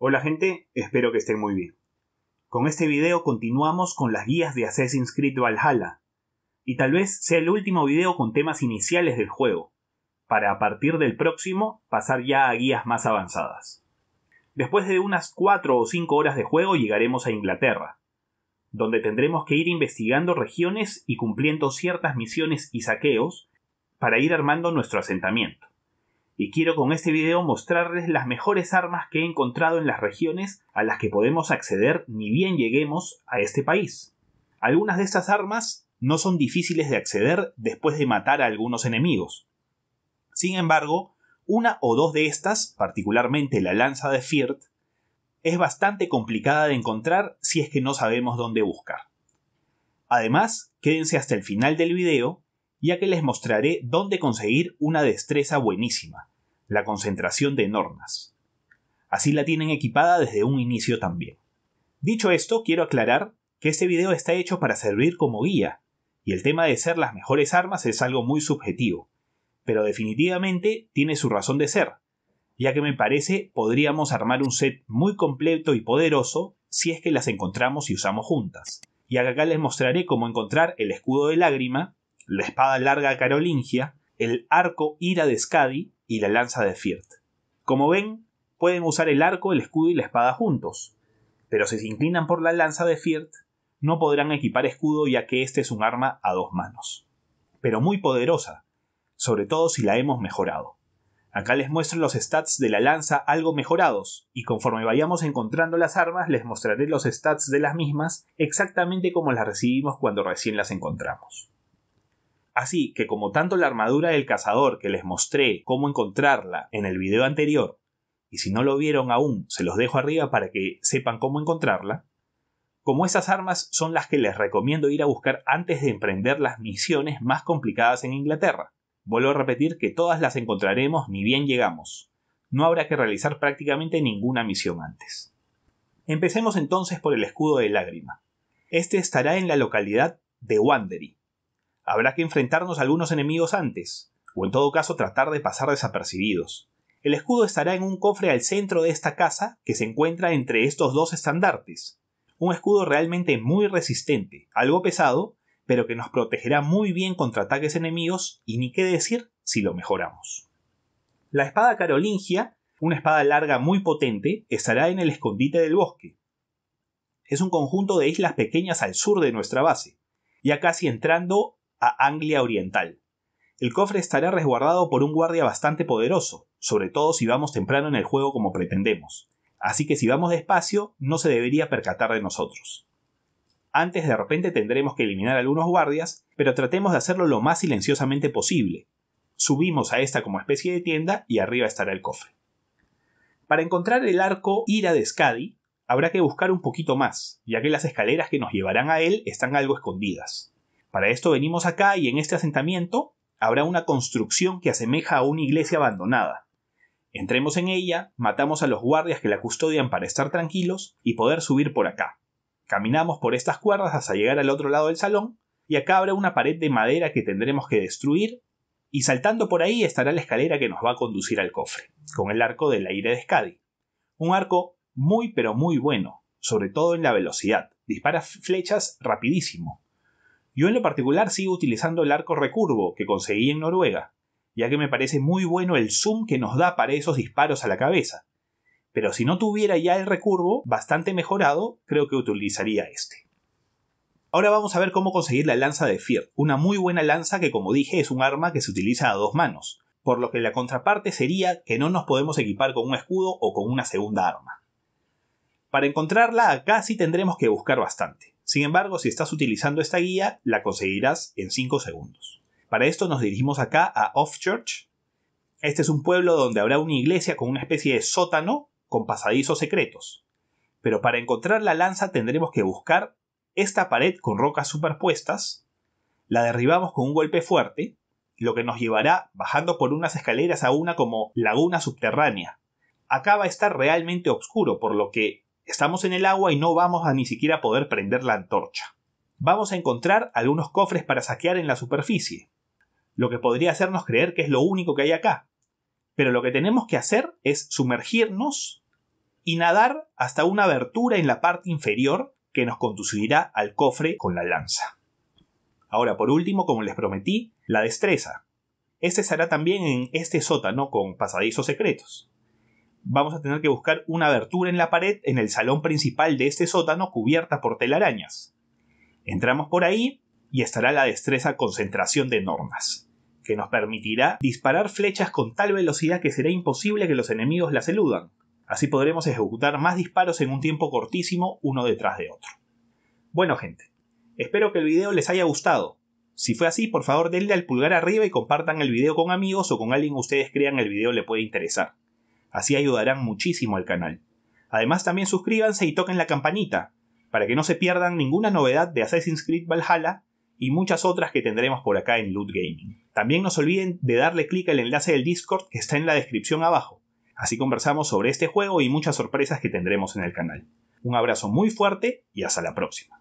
Hola gente, espero que estén muy bien. Con este video continuamos con las guías de Assassin's Creed Valhalla, y tal vez sea el último video con temas iniciales del juego, para a partir del próximo pasar ya a guías más avanzadas. Después de unas 4 o 5 horas de juego llegaremos a Inglaterra, donde tendremos que ir investigando regiones y cumpliendo ciertas misiones y saqueos para ir armando nuestro asentamiento y quiero con este video mostrarles las mejores armas que he encontrado en las regiones a las que podemos acceder ni bien lleguemos a este país. Algunas de estas armas no son difíciles de acceder después de matar a algunos enemigos. Sin embargo, una o dos de estas, particularmente la lanza de Firth, es bastante complicada de encontrar si es que no sabemos dónde buscar. Además, quédense hasta el final del video ya que les mostraré dónde conseguir una destreza buenísima, la concentración de normas. Así la tienen equipada desde un inicio también. Dicho esto, quiero aclarar que este video está hecho para servir como guía, y el tema de ser las mejores armas es algo muy subjetivo, pero definitivamente tiene su razón de ser, ya que me parece podríamos armar un set muy completo y poderoso si es que las encontramos y usamos juntas. Y acá les mostraré cómo encontrar el escudo de lágrima, la espada larga carolingia, el arco ira de Skadi y la lanza de Firth. Como ven, pueden usar el arco, el escudo y la espada juntos, pero si se inclinan por la lanza de Firth, no podrán equipar escudo ya que este es un arma a dos manos, pero muy poderosa, sobre todo si la hemos mejorado. Acá les muestro los stats de la lanza algo mejorados, y conforme vayamos encontrando las armas les mostraré los stats de las mismas exactamente como las recibimos cuando recién las encontramos. Así que como tanto la armadura del cazador que les mostré cómo encontrarla en el video anterior, y si no lo vieron aún, se los dejo arriba para que sepan cómo encontrarla, como esas armas son las que les recomiendo ir a buscar antes de emprender las misiones más complicadas en Inglaterra. Vuelvo a repetir que todas las encontraremos ni bien llegamos. No habrá que realizar prácticamente ninguna misión antes. Empecemos entonces por el escudo de lágrima. Este estará en la localidad de Wandery, Habrá que enfrentarnos a algunos enemigos antes, o en todo caso tratar de pasar desapercibidos. El escudo estará en un cofre al centro de esta casa que se encuentra entre estos dos estandartes. Un escudo realmente muy resistente, algo pesado, pero que nos protegerá muy bien contra ataques enemigos y ni qué decir si lo mejoramos. La espada carolingia, una espada larga muy potente, estará en el escondite del bosque. Es un conjunto de islas pequeñas al sur de nuestra base, ya casi entrando a Anglia Oriental. El cofre estará resguardado por un guardia bastante poderoso, sobre todo si vamos temprano en el juego como pretendemos. Así que si vamos despacio, no se debería percatar de nosotros. Antes de repente tendremos que eliminar algunos guardias, pero tratemos de hacerlo lo más silenciosamente posible. Subimos a esta como especie de tienda y arriba estará el cofre. Para encontrar el arco Ira de Skadi, habrá que buscar un poquito más, ya que las escaleras que nos llevarán a él están algo escondidas. Para esto venimos acá y en este asentamiento habrá una construcción que asemeja a una iglesia abandonada. Entremos en ella, matamos a los guardias que la custodian para estar tranquilos y poder subir por acá. Caminamos por estas cuerdas hasta llegar al otro lado del salón, y acá habrá una pared de madera que tendremos que destruir, y saltando por ahí estará la escalera que nos va a conducir al cofre, con el arco del aire de Skadi. Un arco muy pero muy bueno, sobre todo en la velocidad. Dispara flechas rapidísimo. Yo en lo particular sigo utilizando el arco recurvo que conseguí en Noruega, ya que me parece muy bueno el zoom que nos da para esos disparos a la cabeza. Pero si no tuviera ya el recurvo bastante mejorado, creo que utilizaría este. Ahora vamos a ver cómo conseguir la lanza de Fier, una muy buena lanza que como dije es un arma que se utiliza a dos manos, por lo que la contraparte sería que no nos podemos equipar con un escudo o con una segunda arma. Para encontrarla acá sí tendremos que buscar bastante. Sin embargo, si estás utilizando esta guía, la conseguirás en 5 segundos. Para esto nos dirigimos acá a Off Church. Este es un pueblo donde habrá una iglesia con una especie de sótano con pasadizos secretos. Pero para encontrar la lanza tendremos que buscar esta pared con rocas superpuestas, la derribamos con un golpe fuerte, lo que nos llevará bajando por unas escaleras a una como laguna subterránea. Acá va a estar realmente oscuro, por lo que estamos en el agua y no vamos a ni siquiera poder prender la antorcha. Vamos a encontrar algunos cofres para saquear en la superficie, lo que podría hacernos creer que es lo único que hay acá. Pero lo que tenemos que hacer es sumergirnos y nadar hasta una abertura en la parte inferior que nos conducirá al cofre con la lanza. Ahora, por último, como les prometí, la destreza. Este será también en este sótano con pasadizos secretos vamos a tener que buscar una abertura en la pared en el salón principal de este sótano cubierta por telarañas. Entramos por ahí y estará la destreza concentración de normas, que nos permitirá disparar flechas con tal velocidad que será imposible que los enemigos las eludan. Así podremos ejecutar más disparos en un tiempo cortísimo uno detrás de otro. Bueno gente, espero que el video les haya gustado. Si fue así, por favor denle al pulgar arriba y compartan el video con amigos o con alguien que ustedes crean el video le puede interesar. Así ayudarán muchísimo al canal. Además también suscríbanse y toquen la campanita, para que no se pierdan ninguna novedad de Assassin's Creed Valhalla y muchas otras que tendremos por acá en Loot Gaming. También no se olviden de darle clic al enlace del Discord que está en la descripción abajo. Así conversamos sobre este juego y muchas sorpresas que tendremos en el canal. Un abrazo muy fuerte y hasta la próxima.